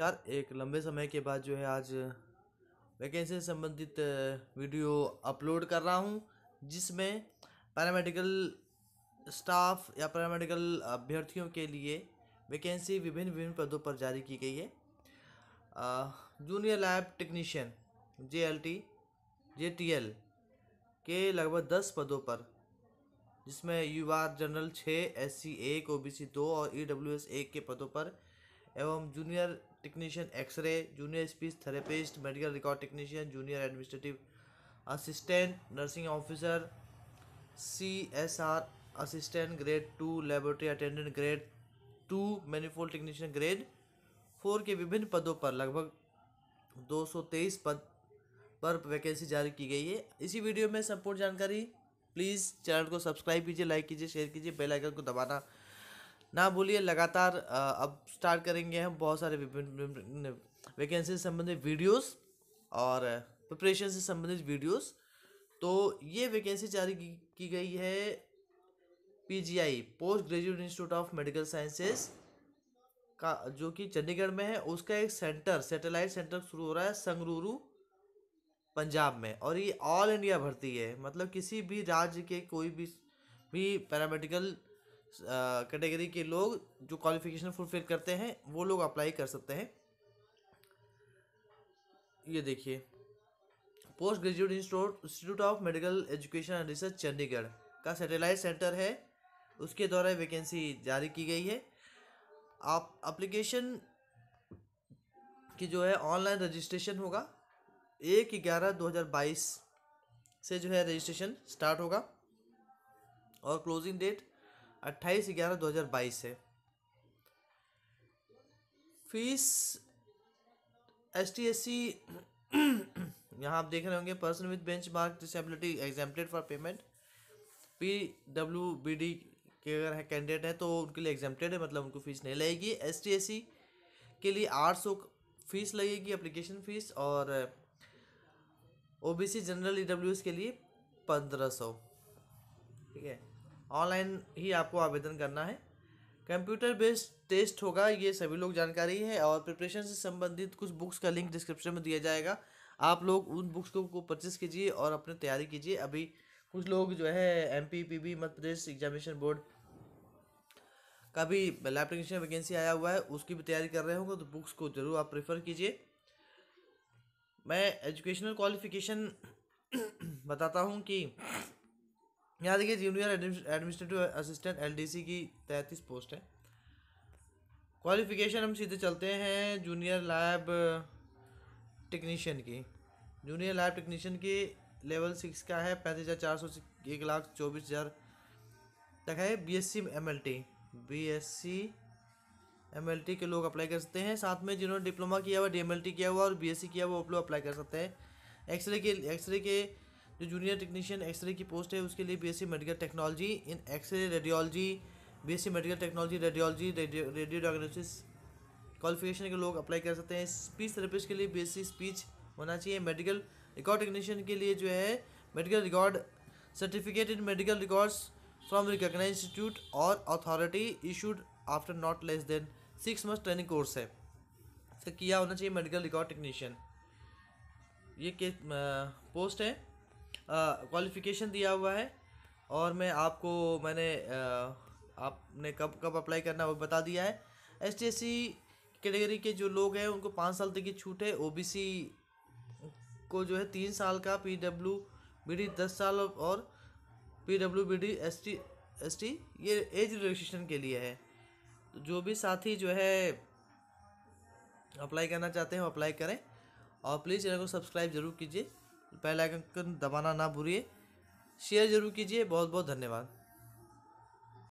यार एक लंबे समय के बाद जो है आज वैकेंसी से संबंधित वीडियो अपलोड कर रहा हूँ जिसमें पैरामेडिकल स्टाफ या पैरामेडिकल अभ्यर्थियों के लिए वैकेंसी विभिन्न विभिन्न पदों पर जारी की गई है junior lab technician J L T J T L के लगभग दस पदों पर जिसमें यू आर जनरल छः एस सी एक ओ बी सी दो और ई डब्ल्यू एस एक के पदों पर एवं junior technician xray junior speech therapist medical record technician junior administrative assistant nursing officer C S R assistant grade two laboratory attendant grade two manifold technician grade four के विभिन्न पदों पर लगभग 223 पद पर वैकेंसी जारी की गई है इसी वीडियो में संपूर्ण जानकारी प्लीज़ चैनल को सब्सक्राइब कीजिए लाइक कीजिए शेयर कीजिए बेल आइकन को दबाना ना भूलिए लगातार अब स्टार्ट करेंगे हम बहुत सारे वैकेंसी से संबंधित वीडियोस और प्रिपरेशन से संबंधित वीडियोस तो ये वैकेंसी जारी की गई है PGI post graduate institute of medical sciences का जो कि चंडीगढ़ में है उसका एक सेंटर सैटेलाइट सेंटर शुरू हो रहा है संगरूरू पंजाब में और ये ऑल इंडिया भर्ती है मतलब किसी भी राज्य के कोई भी भी पैरामेडिकल कैटेगरी के लोग जो क्वालिफिकेशन फुलफिल करते हैं वो लोग अप्लाई कर सकते हैं ये देखिए post graduate institute of medical education and research Chandigarh का सैटेलाइट सेंटर है उसके द्वारा वैकेंसी जारी की गई है आप अप्लीकेशन की जो है ऑनलाइन रजिस्ट्रेशन होगा एक ग्यारह दो हज़ार बाईस से जो है रजिस्ट्रेशन स्टार्ट होगा और क्लोजिंग डेट अट्ठाईस ग्यारह दो हज़ार बाईस है fees S T S C यहाँ आप देख रहे होंगे person with benchmark disability exempted for payment P W B D के अगर है कैंडिडेट है तो उनके लिए एग्जाम्पलेट है मतलब उनको फ़ीस नहीं लगेगी एस टी एस सी के लिए आठ सौ फीस लगेगी अप्लीकेशन फ़ीस और O B C general E W S के लिए पंद्रह सौ ठीक है ऑनलाइन ही आपको आवेदन करना है कंप्यूटर बेस्ड टेस्ट होगा ये सभी लोग जानकारी है और प्रिपरेशन से संबंधित कुछ बुक्स का लिंक डिस्क्रिप्शन में दिया जाएगा आप लोग उन बुक्स को, को परचेस कीजिए और अपनी तैयारी कीजिए अभी कुछ लोग जो है M P P B Madhya Pradesh examination board का भी लैब वैकेंसी आया हुआ है उसकी भी तैयारी कर रहे होंगे तो बुक्स को ज़रूर आप प्रेफर कीजिए मैं एजुकेशनल क्वालिफिकेशन बताता हूँ कि यहाँ देखिए जूनियर एडमिनिस्ट्रेटिव असिस्टेंट एलडीसी की तैंतीस पोस्ट है क्वालिफिकेशन हम सीधे चलते हैं जूनियर लैब टेक्नीशियन की जूनियर लैब टेक्नीशियन की लेवल सिक्स का है पैंतीस हज़ार चार सौ एक लाख चौबीस हज़ार तक है B S C M L T B S C M L T के लोग अप्लाई कर सकते हैं साथ में जिन्होंने डिप्लोमा किया हुआ डी एम एल टी किया हुआ और बी एस सी किया हुआ वो लोग अप्लाई कर सकते हैं एक्सरे के एक्सरे के जो जूनियर टेक्नीशियन एक्सरे की पोस्ट है उसके लिए BSc medical technology in xray radiology BSc medical technology radiology radio diagnosis qualification के लोग अप्लाई कर सकते हैं स्पीच थेरेपिस्ट के लिए बी स्पीच होना चाहिए मेडिकल रिकॉर्ड टेक्नीशियन के लिए जो है medical record certificate in medical records from recognise institute और authority issued after not less than six month training course है किया होना चाहिए मेडिकल रिकॉर्ड टेक्नीशियन ये के पोस्ट है क्वालिफिकेशन दिया हुआ है और मैं आपको मैंने आ, आपने कब कब अप्लाई करना है वो बता दिया है एस टी कैटेगरी के जो लोग हैं उनको पाँच साल तक की छूट है ओ को जो है तीन साल का पी डब्ल्यू बी डी दस साल और P W B D S T S T ये एज रजिस्ट्रेशन के लिए है तो जो भी साथी जो है अप्लाई करना चाहते हैं वो अप्लाई करें और प्लीज़ चैनल को सब्सक्राइब ज़रूर कीजिए बेल आइकन दबाना ना भूलिए शेयर जरूर कीजिए बहुत बहुत धन्यवाद